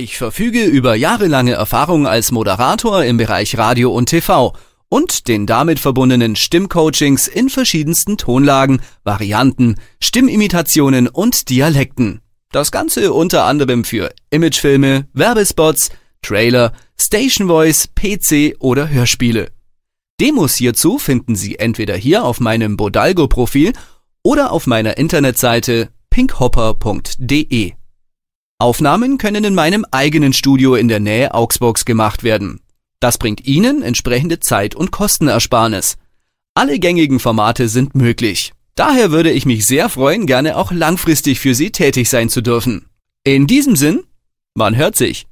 Ich verfüge über jahrelange Erfahrung als Moderator im Bereich Radio und TV und den damit verbundenen Stimmcoachings in verschiedensten Tonlagen, Varianten, Stimmimitationen und Dialekten. Das Ganze unter anderem für Imagefilme, Werbespots, Trailer, Station Voice, PC oder Hörspiele. Demos hierzu finden Sie entweder hier auf meinem Bodalgo-Profil oder auf meiner Internetseite pinkhopper.de. Aufnahmen können in meinem eigenen Studio in der Nähe Augsburgs gemacht werden. Das bringt Ihnen entsprechende Zeit- und Kostenersparnis. Alle gängigen Formate sind möglich. Daher würde ich mich sehr freuen, gerne auch langfristig für Sie tätig sein zu dürfen. In diesem Sinn, man hört sich.